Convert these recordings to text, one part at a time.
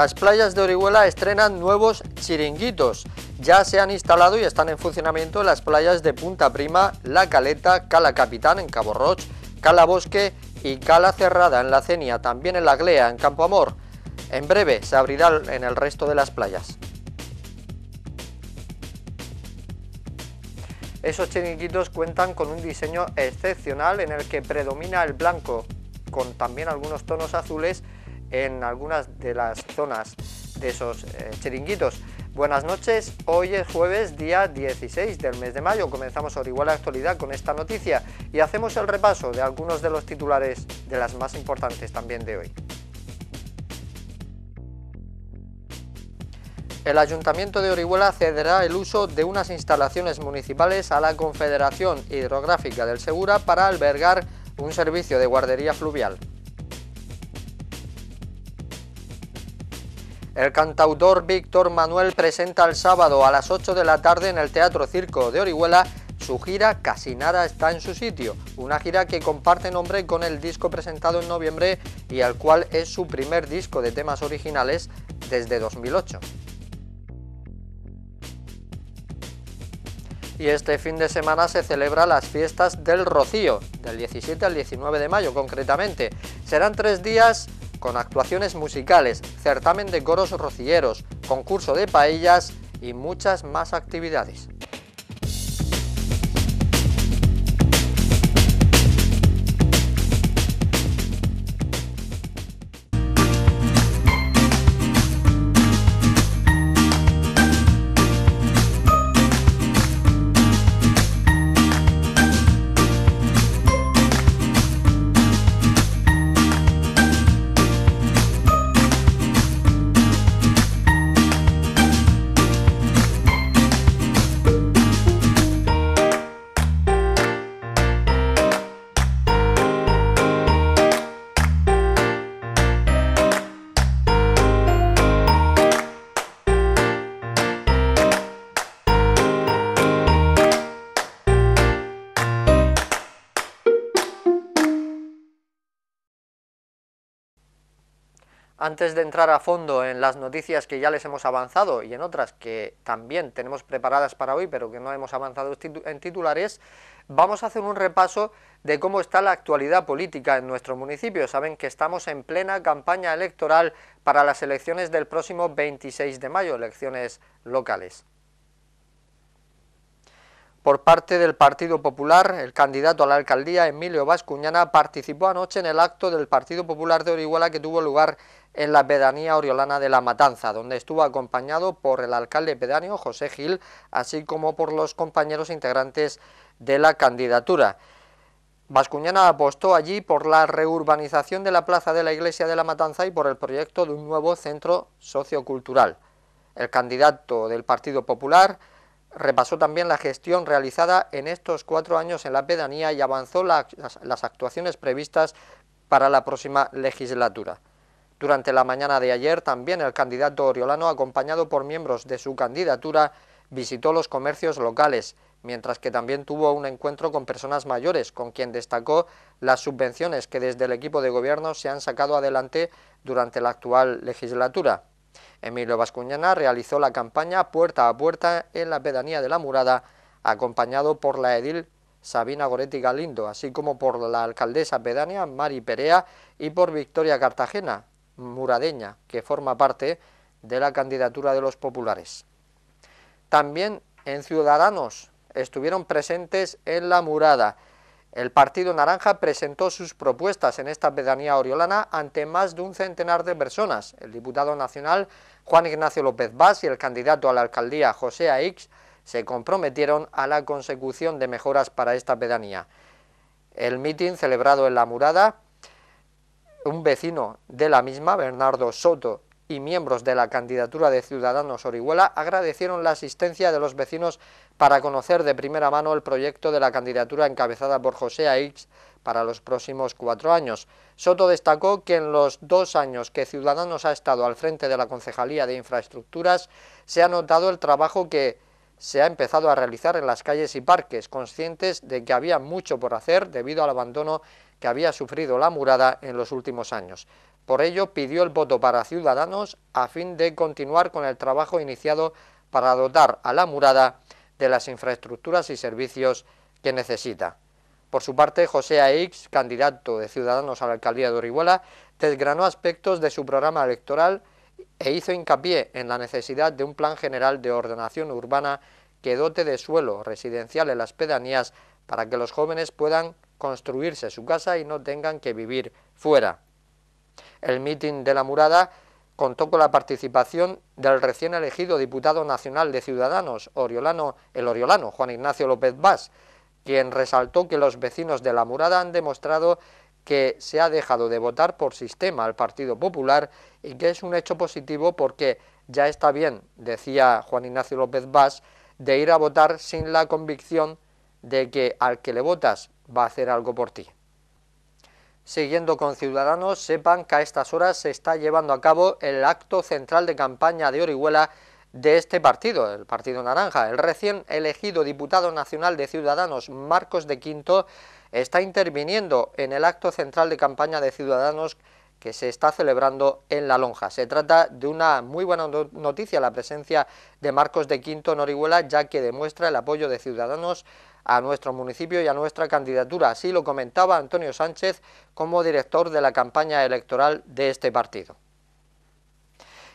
Las playas de Orihuela estrenan nuevos chiringuitos. Ya se han instalado y están en funcionamiento las playas de Punta Prima, La Caleta, Cala Capitán en Cabo Roche, Cala Bosque y Cala Cerrada en La Cenia, también en La Glea, en Campo Amor. En breve se abrirá en el resto de las playas. Esos chiringuitos cuentan con un diseño excepcional en el que predomina el blanco, con también algunos tonos azules en algunas de las zonas de esos eh, chiringuitos. Buenas noches, hoy es jueves día 16 del mes de mayo, comenzamos Orihuela Actualidad con esta noticia y hacemos el repaso de algunos de los titulares de las más importantes también de hoy. El Ayuntamiento de Orihuela cederá el uso de unas instalaciones municipales a la Confederación Hidrográfica del Segura para albergar un servicio de guardería fluvial. El cantautor Víctor Manuel presenta el sábado a las 8 de la tarde en el Teatro Circo de Orihuela su gira Casi nada está en su sitio, una gira que comparte nombre con el disco presentado en noviembre y al cual es su primer disco de temas originales desde 2008. y este fin de semana se celebra las fiestas del Rocío, del 17 al 19 de mayo concretamente. Serán tres días con actuaciones musicales, certamen de coros rocilleros, concurso de paellas y muchas más actividades. Antes de entrar a fondo en las noticias que ya les hemos avanzado y en otras que también tenemos preparadas para hoy, pero que no hemos avanzado en titulares, vamos a hacer un repaso de cómo está la actualidad política en nuestro municipio. Saben que estamos en plena campaña electoral para las elecciones del próximo 26 de mayo, elecciones locales por parte del Partido Popular, el candidato a la alcaldía, Emilio Vascuñana, participó anoche en el acto del Partido Popular de Orihuela que tuvo lugar en la pedanía oriolana de La Matanza, donde estuvo acompañado por el alcalde pedáneo José Gil, así como por los compañeros integrantes de la candidatura. Vascuñana apostó allí por la reurbanización de la plaza de la Iglesia de La Matanza y por el proyecto de un nuevo centro sociocultural. El candidato del Partido Popular Repasó también la gestión realizada en estos cuatro años en la pedanía y avanzó las actuaciones previstas para la próxima legislatura. Durante la mañana de ayer también el candidato oriolano, acompañado por miembros de su candidatura, visitó los comercios locales, mientras que también tuvo un encuentro con personas mayores, con quien destacó las subvenciones que desde el equipo de gobierno se han sacado adelante durante la actual legislatura. Emilio Vascuñana realizó la campaña puerta a puerta en la pedanía de la Murada, acompañado por la edil Sabina Goretti Galindo, así como por la alcaldesa pedánea Mari Perea y por Victoria Cartagena, muradeña, que forma parte de la candidatura de los populares. También en Ciudadanos estuvieron presentes en la Murada el Partido Naranja presentó sus propuestas en esta pedanía oriolana ante más de un centenar de personas. El diputado nacional Juan Ignacio López Vaz y el candidato a la alcaldía José Aix se comprometieron a la consecución de mejoras para esta pedanía. El mitin celebrado en La Murada, un vecino de la misma, Bernardo Soto, y miembros de la candidatura de Ciudadanos Orihuela agradecieron la asistencia de los vecinos para conocer de primera mano el proyecto de la candidatura encabezada por José Aix para los próximos cuatro años. Soto destacó que en los dos años que Ciudadanos ha estado al frente de la Concejalía de Infraestructuras se ha notado el trabajo que se ha empezado a realizar en las calles y parques, conscientes de que había mucho por hacer debido al abandono que había sufrido la murada en los últimos años. Por ello pidió el voto para Ciudadanos a fin de continuar con el trabajo iniciado para dotar a la murada de las infraestructuras y servicios que necesita. Por su parte, José Aix, candidato de Ciudadanos a la alcaldía de Orihuela, desgranó aspectos de su programa electoral e hizo hincapié en la necesidad de un plan general de ordenación urbana que dote de suelo residencial en las pedanías para que los jóvenes puedan construirse su casa y no tengan que vivir fuera. El mitin de la murada contó con la participación del recién elegido diputado nacional de Ciudadanos, Oriolano, el Oriolano, Juan Ignacio López Vaz, quien resaltó que los vecinos de la Murada han demostrado que se ha dejado de votar por sistema al Partido Popular y que es un hecho positivo porque ya está bien, decía Juan Ignacio López Vaz, de ir a votar sin la convicción de que al que le votas va a hacer algo por ti siguiendo con Ciudadanos, sepan que a estas horas se está llevando a cabo el acto central de campaña de Orihuela de este partido, el Partido Naranja. El recién elegido diputado nacional de Ciudadanos, Marcos de Quinto, está interviniendo en el acto central de campaña de Ciudadanos que se está celebrando en La Lonja. Se trata de una muy buena noticia la presencia de Marcos de Quinto en Orihuela, ya que demuestra el apoyo de Ciudadanos a nuestro municipio y a nuestra candidatura. Así lo comentaba Antonio Sánchez como director de la campaña electoral de este partido.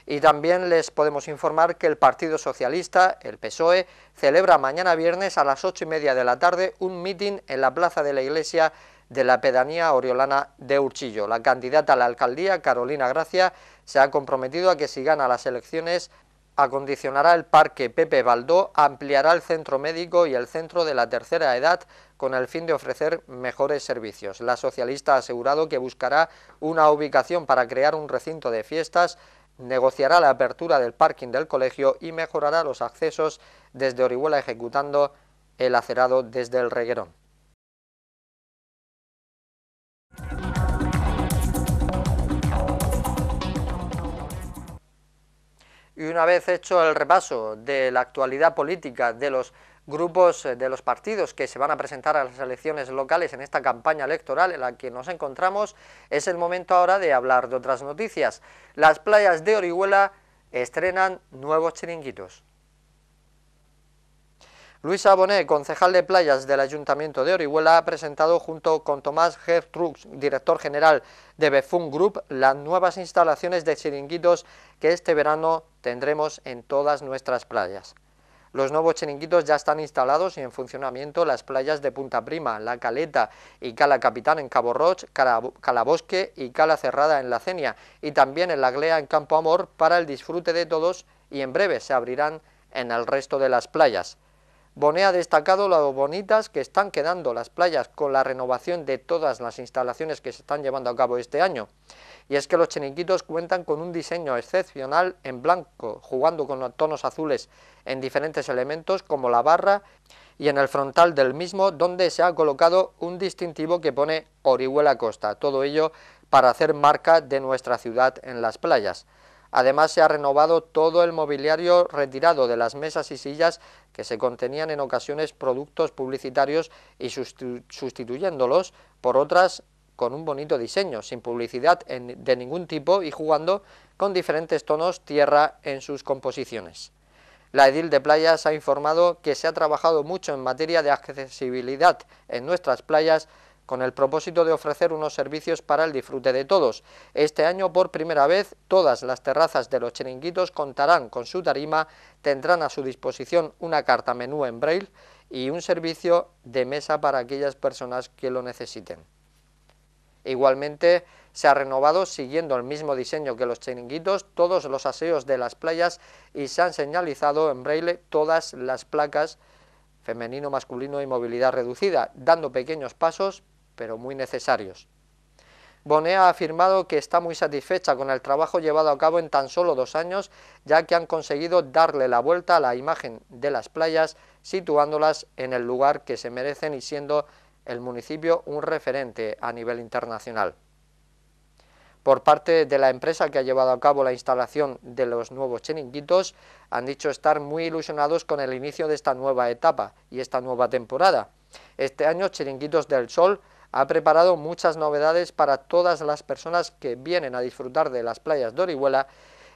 Y también les podemos informar que el Partido Socialista, el PSOE, celebra mañana viernes a las ocho y media de la tarde un mitin en la plaza de la iglesia de la pedanía oriolana de Urchillo. La candidata a la alcaldía, Carolina Gracia, se ha comprometido a que si gana las elecciones acondicionará el Parque Pepe Baldó, ampliará el centro médico y el centro de la tercera edad con el fin de ofrecer mejores servicios. La socialista ha asegurado que buscará una ubicación para crear un recinto de fiestas, negociará la apertura del parking del colegio y mejorará los accesos desde Orihuela ejecutando el acerado desde el Reguerón. y una vez hecho el repaso de la actualidad política de los grupos eh, de los partidos que se van a presentar a las elecciones locales en esta campaña electoral en la que nos encontramos, es el momento ahora de hablar de otras noticias. Las playas de Orihuela estrenan nuevos chiringuitos. Luis Aboné, concejal de playas del Ayuntamiento de Orihuela, ha presentado junto con Tomás Gertrux, director general de Befun Group, las nuevas instalaciones de chiringuitos que este verano tendremos en todas nuestras playas. Los nuevos chiringuitos ya están instalados y en funcionamiento las playas de Punta Prima, La Caleta y Cala Capitán en Cabo Cala Calabosque y Cala Cerrada en La Cenia y también en La Glea en Campo Amor para el disfrute de todos y en breve se abrirán en el resto de las playas. Boné ha destacado lo bonitas que están quedando las playas con la renovación de todas las instalaciones que se están llevando a cabo este año. Y es que los cheniquitos cuentan con un diseño excepcional en blanco, jugando con tonos azules en diferentes elementos como la barra y en el frontal del mismo donde se ha colocado un distintivo que pone Orihuela Costa, todo ello para hacer marca de nuestra ciudad en las playas. Además se ha renovado todo el mobiliario retirado de las mesas y sillas que se contenían en ocasiones productos publicitarios y sustituyéndolos por otras con un bonito diseño, sin publicidad de ningún tipo y jugando con diferentes tonos tierra en sus composiciones. La Edil de Playas ha informado que se ha trabajado mucho en materia de accesibilidad en nuestras playas con el propósito de ofrecer unos servicios para el disfrute de todos. Este año, por primera vez, todas las terrazas de los chiringuitos contarán con su tarima, tendrán a su disposición una carta menú en braille y un servicio de mesa para aquellas personas que lo necesiten. Igualmente, se ha renovado siguiendo el mismo diseño que los chiringuitos todos los aseos de las playas y se han señalizado en braille todas las placas femenino, masculino y movilidad reducida, dando pequeños pasos pero muy necesarios. Boné ha afirmado que está muy satisfecha con el trabajo llevado a cabo en tan solo dos años, ya que han conseguido darle la vuelta a la imagen de las playas, situándolas en el lugar que se merecen y siendo el municipio un referente a nivel internacional. Por parte de la empresa que ha llevado a cabo la instalación de los nuevos chiringuitos, han dicho estar muy ilusionados con el inicio de esta nueva etapa y esta nueva temporada. Este año Chiringuitos del Sol ha preparado muchas novedades para todas las personas que vienen a disfrutar de las playas de Orihuela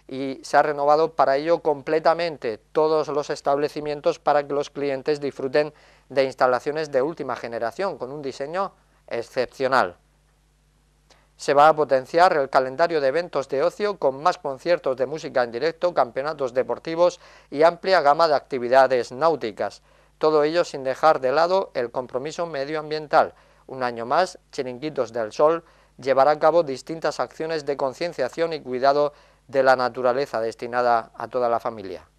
y se ha renovado para ello completamente todos los establecimientos para que los clientes disfruten de instalaciones de última generación con un diseño excepcional. Se va a potenciar el calendario de eventos de ocio con más conciertos de música en directo, campeonatos deportivos y amplia gama de actividades náuticas. Todo ello sin dejar de lado el compromiso medioambiental un año más, Chiringuitos del Sol llevará a cabo distintas acciones de concienciación y cuidado de la naturaleza destinada a toda la familia.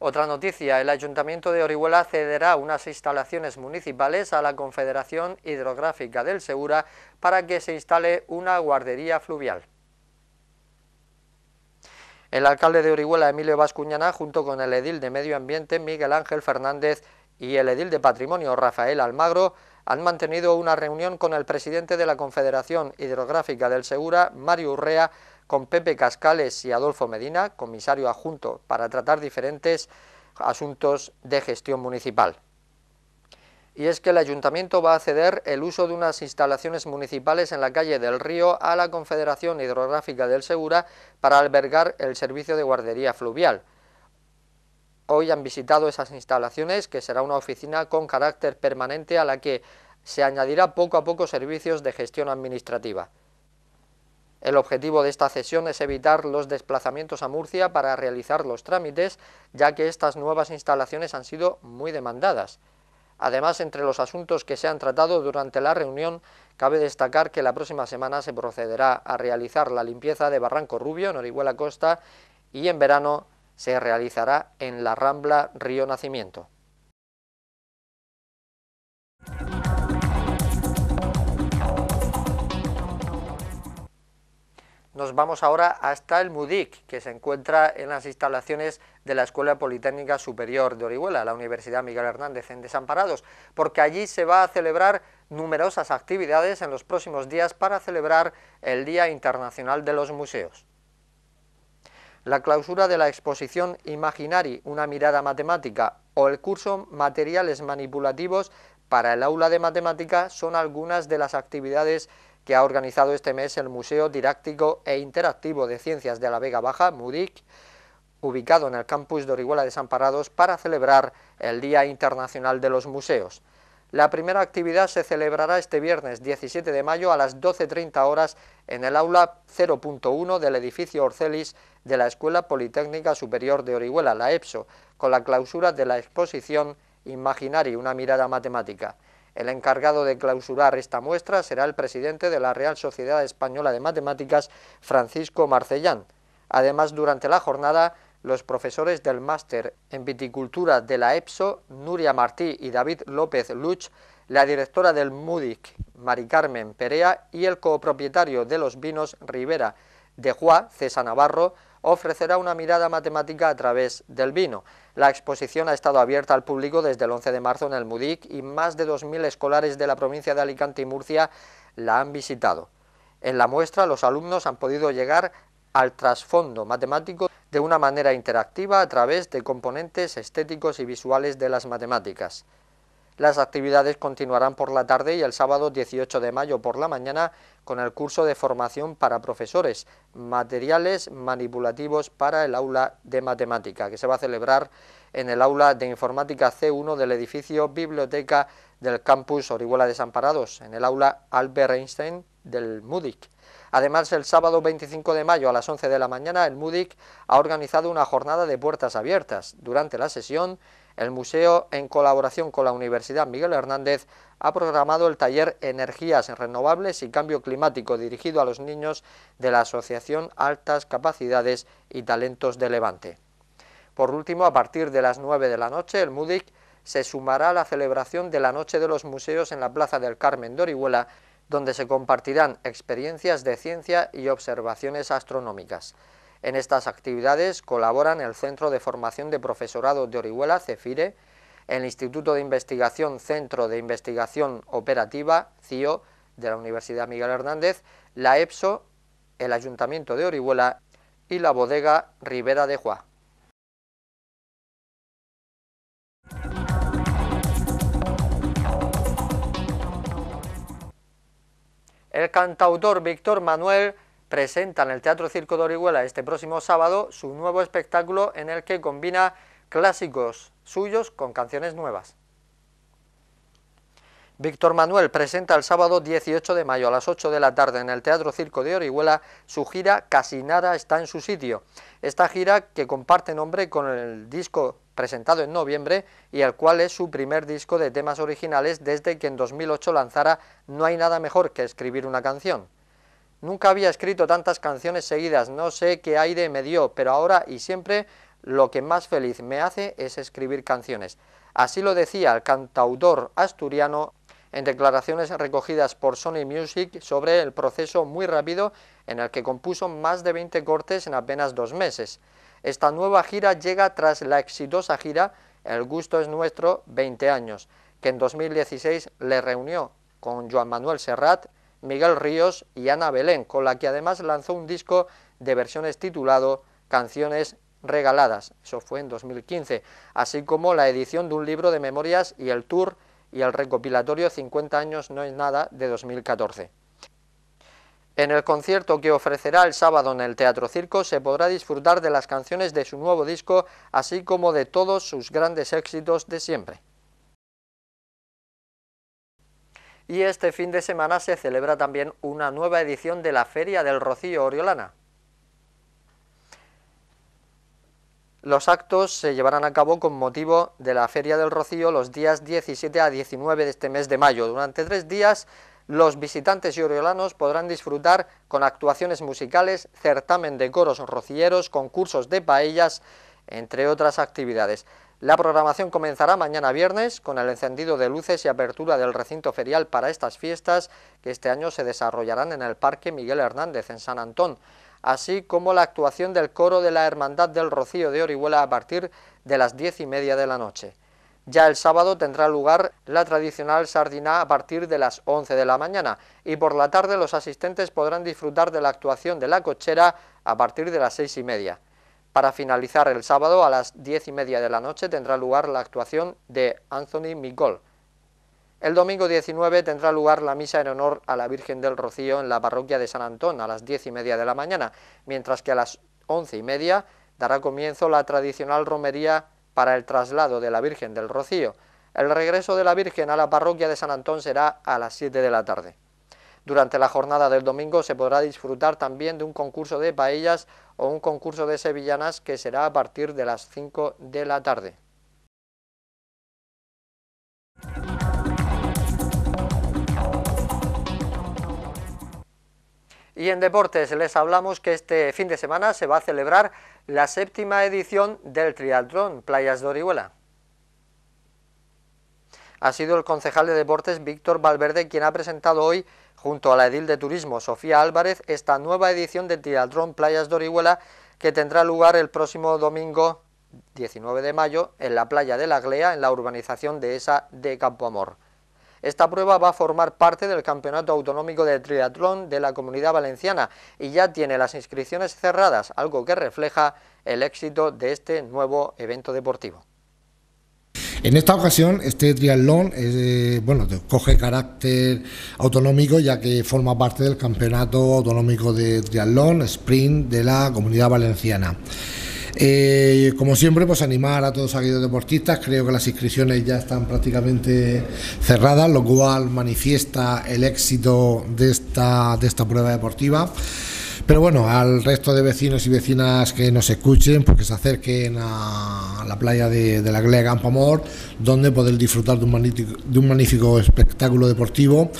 Otra noticia, el Ayuntamiento de Orihuela cederá unas instalaciones municipales a la Confederación Hidrográfica del Segura para que se instale una guardería fluvial. El alcalde de Orihuela, Emilio Vascuñana, junto con el edil de Medio Ambiente, Miguel Ángel Fernández, y el edil de Patrimonio, Rafael Almagro, han mantenido una reunión con el presidente de la Confederación Hidrográfica del Segura, Mario Urrea, con Pepe Cascales y Adolfo Medina, comisario adjunto, para tratar diferentes asuntos de gestión municipal y es que el ayuntamiento va a ceder el uso de unas instalaciones municipales en la calle del Río a la Confederación Hidrográfica del Segura para albergar el servicio de guardería fluvial. Hoy han visitado esas instalaciones, que será una oficina con carácter permanente a la que se añadirá poco a poco servicios de gestión administrativa. El objetivo de esta cesión es evitar los desplazamientos a Murcia para realizar los trámites, ya que estas nuevas instalaciones han sido muy demandadas. Además, entre los asuntos que se han tratado durante la reunión, cabe destacar que la próxima semana se procederá a realizar la limpieza de Barranco Rubio, en Orihuela Costa, y en verano se realizará en la Rambla Río Nacimiento. Nos vamos ahora hasta el MUDIC, que se encuentra en las instalaciones de la Escuela Politécnica Superior de Orihuela, la Universidad Miguel Hernández en Desamparados, porque allí se va a celebrar numerosas actividades en los próximos días para celebrar el Día Internacional de los Museos. La clausura de la exposición Imaginari, una mirada matemática, o el curso Materiales Manipulativos para el aula de matemática son algunas de las actividades que ha organizado este mes el Museo Didáctico e Interactivo de Ciencias de la Vega Baja, MUDIC, ubicado en el campus de Orihuela Desamparados para celebrar el Día Internacional de los Museos. La primera actividad se celebrará este viernes 17 de mayo a las 12.30 horas en el aula 0.1 del edificio Orcelis de la Escuela Politécnica Superior de Orihuela, la EPSO, con la clausura de la exposición Imaginari, una mirada matemática. El encargado de clausurar esta muestra será el presidente de la Real Sociedad Española de Matemáticas, Francisco Marcellán. Además, durante la jornada, los profesores del Máster en Viticultura de la EPSO, Nuria Martí y David López Luch, la directora del MUDIC, Mari Carmen Perea, y el copropietario de los vinos Rivera de Juá, César Navarro, ofrecerá una mirada matemática a través del vino. La exposición ha estado abierta al público desde el 11 de marzo en el MUDIC y más de 2.000 escolares de la provincia de Alicante y Murcia la han visitado. En la muestra los alumnos han podido llegar al trasfondo matemático de una manera interactiva a través de componentes estéticos y visuales de las matemáticas. Las actividades continuarán por la tarde y el sábado 18 de mayo por la mañana con el curso de formación para profesores, materiales manipulativos para el aula de matemática, que se va a celebrar en el aula de informática C1 del edificio Biblioteca del campus Orihuela Desamparados, en el aula Albert Einstein del MUDIC. Además, el sábado 25 de mayo a las 11 de la mañana, el MUDIC ha organizado una jornada de puertas abiertas. Durante la sesión el museo, en colaboración con la Universidad Miguel Hernández, ha programado el taller Energías Renovables y Cambio Climático dirigido a los niños de la Asociación Altas Capacidades y Talentos de Levante. Por último, a partir de las 9 de la noche, el MUDIC se sumará a la celebración de la Noche de los Museos en la Plaza del Carmen de Orihuela, donde se compartirán experiencias de ciencia y observaciones astronómicas. En estas actividades colaboran el Centro de Formación de Profesorado de Orihuela, CEFIRE, el Instituto de Investigación Centro de Investigación Operativa, CIO, de la Universidad Miguel Hernández, la EPSO, el Ayuntamiento de Orihuela y la bodega Rivera de Juá. El cantautor Víctor Manuel presenta en el Teatro Circo de Orihuela este próximo sábado su nuevo espectáculo en el que combina clásicos suyos con canciones nuevas. Víctor Manuel presenta el sábado 18 de mayo a las 8 de la tarde en el Teatro Circo de Orihuela su gira Casi nada está en su sitio. Esta gira que comparte nombre con el disco presentado en noviembre y el cual es su primer disco de temas originales desde que en 2008 lanzara No hay nada mejor que escribir una canción. Nunca había escrito tantas canciones seguidas, no sé qué aire me dio, pero ahora y siempre lo que más feliz me hace es escribir canciones. Así lo decía el cantautor asturiano en declaraciones recogidas por Sony Music sobre el proceso muy rápido en el que compuso más de 20 cortes en apenas dos meses. Esta nueva gira llega tras la exitosa gira El gusto es nuestro 20 años, que en 2016 le reunió con Joan Manuel Serrat, Miguel Ríos y Ana Belén, con la que además lanzó un disco de versiones titulado Canciones Regaladas, eso fue en 2015, así como la edición de un libro de memorias y el tour y el recopilatorio 50 años no es nada de 2014. En el concierto que ofrecerá el sábado en el Teatro Circo se podrá disfrutar de las canciones de su nuevo disco, así como de todos sus grandes éxitos de siempre. Y este fin de semana se celebra también una nueva edición de la Feria del Rocío Oriolana. Los actos se llevarán a cabo con motivo de la Feria del Rocío los días 17 a 19 de este mes de mayo. Durante tres días los visitantes y oriolanos podrán disfrutar con actuaciones musicales, certamen de coros rocieros, concursos de paellas, entre otras actividades. La programación comenzará mañana viernes con el encendido de luces y apertura del recinto ferial para estas fiestas que este año se desarrollarán en el Parque Miguel Hernández en San Antón, así como la actuación del coro de la Hermandad del Rocío de Orihuela a partir de las diez y media de la noche. Ya el sábado tendrá lugar la tradicional sardina a partir de las 11 de la mañana y por la tarde los asistentes podrán disfrutar de la actuación de la cochera a partir de las seis y media. Para finalizar el sábado a las diez y media de la noche tendrá lugar la actuación de Anthony Migol. El domingo 19 tendrá lugar la misa en honor a la Virgen del Rocío en la parroquia de San Antón a las diez y media de la mañana, mientras que a las once y media dará comienzo la tradicional romería para el traslado de la Virgen del Rocío. El regreso de la Virgen a la parroquia de San Antón será a las 7 de la tarde. Durante la jornada del domingo se podrá disfrutar también de un concurso de paellas o un concurso de sevillanas que será a partir de las 5 de la tarde. Y en deportes les hablamos que este fin de semana se va a celebrar la séptima edición del Triatlón Playas de Orihuela. Ha sido el concejal de deportes Víctor Valverde quien ha presentado hoy junto a la edil de turismo Sofía Álvarez esta nueva edición de Triatlón Playas de Orihuela que tendrá lugar el próximo domingo 19 de mayo en la playa de la Glea en la urbanización de esa de Campoamor. Esta prueba va a formar parte del Campeonato Autonómico de Triatlón de la Comunidad Valenciana y ya tiene las inscripciones cerradas, algo que refleja el éxito de este nuevo evento deportivo. En esta ocasión, este triatlón eh, bueno, coge carácter autonómico ya que forma parte del Campeonato Autonómico de Triatlón Sprint de la Comunidad Valenciana. Eh, como siempre, pues animar a todos aquellos deportistas. Creo que las inscripciones ya están prácticamente cerradas, lo cual manifiesta el éxito de esta, de esta prueba deportiva. Pero bueno, al resto de vecinos y vecinas que nos escuchen, porque pues se acerquen a la playa de, la Glea Campo Amor, donde poder disfrutar de un magnífico espectáculo deportivo.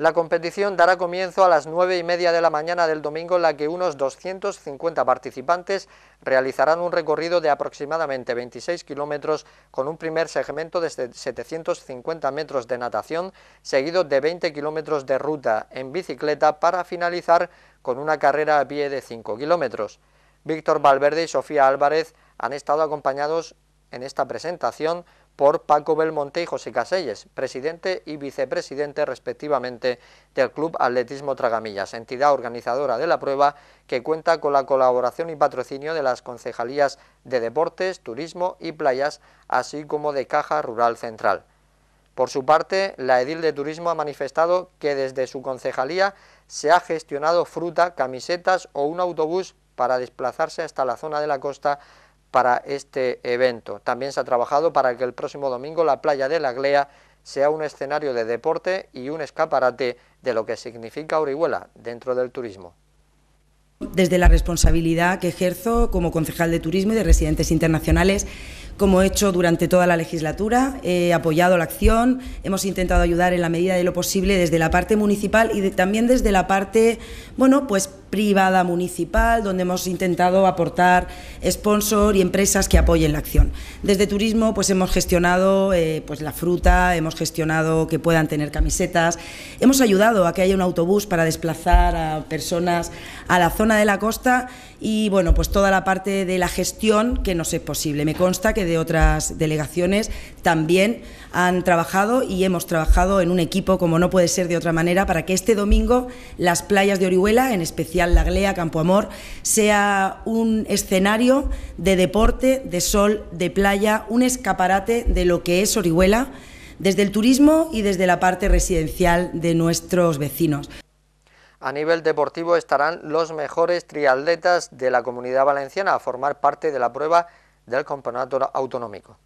La competición dará comienzo a las 9 y media de la mañana del domingo, en la que unos 250 participantes realizarán un recorrido de aproximadamente 26 kilómetros con un primer segmento de 750 metros de natación, seguido de 20 kilómetros de ruta en bicicleta para finalizar con una carrera a pie de 5 kilómetros. Víctor Valverde y Sofía Álvarez han estado acompañados en esta presentación por Paco Belmonte y José Caselles, presidente y vicepresidente respectivamente del Club Atletismo Tragamillas, entidad organizadora de la prueba que cuenta con la colaboración y patrocinio de las concejalías de Deportes, Turismo y Playas, así como de Caja Rural Central. Por su parte, la Edil de Turismo ha manifestado que desde su concejalía se ha gestionado fruta, camisetas o un autobús para desplazarse hasta la zona de la costa para este evento. También se ha trabajado para que el próximo domingo la playa de la Glea sea un escenario de deporte y un escaparate de lo que significa Orihuela dentro del turismo. Desde la responsabilidad que ejerzo como concejal de turismo y de residentes internacionales, como he hecho durante toda la legislatura, he apoyado la acción, hemos intentado ayudar en la medida de lo posible desde la parte municipal y también desde la parte, bueno, pues privada municipal, donde hemos intentado aportar sponsor y empresas que apoyen la acción. Desde turismo, pues hemos gestionado eh, pues la fruta, hemos gestionado que puedan tener camisetas, hemos ayudado a que haya un autobús para desplazar a personas a la zona de la costa y bueno, pues toda la parte de la gestión que nos es posible. Me consta que de otras delegaciones también han trabajado y hemos trabajado en un equipo, como no puede ser de otra manera, para que este domingo las playas de Orihuela, en especial La Glea, Campo sea un escenario de deporte, de sol, de playa, un escaparate de lo que es Orihuela desde el turismo y desde la parte residencial de nuestros vecinos. A nivel deportivo estarán los mejores triatletas de la comunidad valenciana a formar parte de la prueba del campeonato autonómico.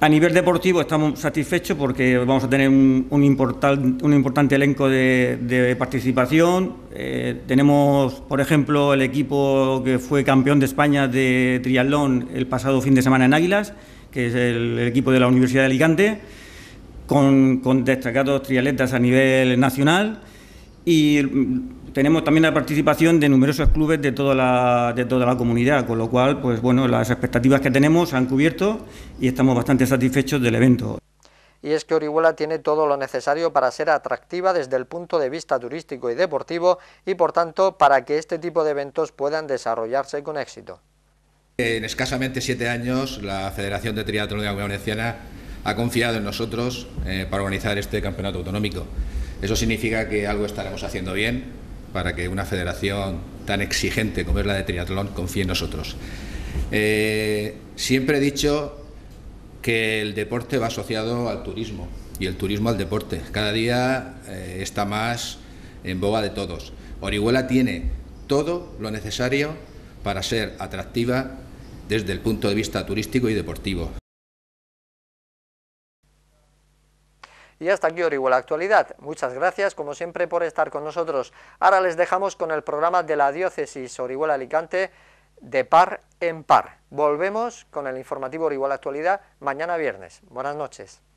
A nivel deportivo estamos satisfechos porque vamos a tener un, importante elenco de, participación. Eh, tenemos, por ejemplo, el equipo que fue campeón de España de triatlón el pasado fin de semana en Águilas, que es el, equipo de la Universidad de Alicante, con destacados triatletas a nivel nacional y tenemos también la participación de numerosos clubes de toda la, comunidad, con lo cual, pues bueno, las expectativas que tenemos se han cubierto y estamos bastante satisfechos del evento. Y es que Orihuela tiene todo lo necesario para ser atractiva desde el punto de vista turístico y deportivo y por tanto para que este tipo de eventos puedan desarrollarse con éxito. En escasamente siete años la Federación de Triatlón de la Comunidad Valenciana ha confiado en nosotros eh, para organizar este campeonato autonómico. Eso significa que algo estaremos haciendo bien para que una federación tan exigente como es la de triatlón confíe en nosotros. Eh, siempre he dicho que el deporte va asociado al turismo y el turismo al deporte. Cada día eh, está más en boga de todos. Orihuela tiene todo lo necesario para ser atractiva desde el punto de vista turístico y deportivo. Y hasta aquí Orihuela Actualidad. Muchas gracias, como siempre, por estar con nosotros. Ahora les dejamos con el programa de la diócesis Orihuela Alicante de par en par. Volvemos con el informativo Orihuela Actualidad mañana viernes. Buenas noches.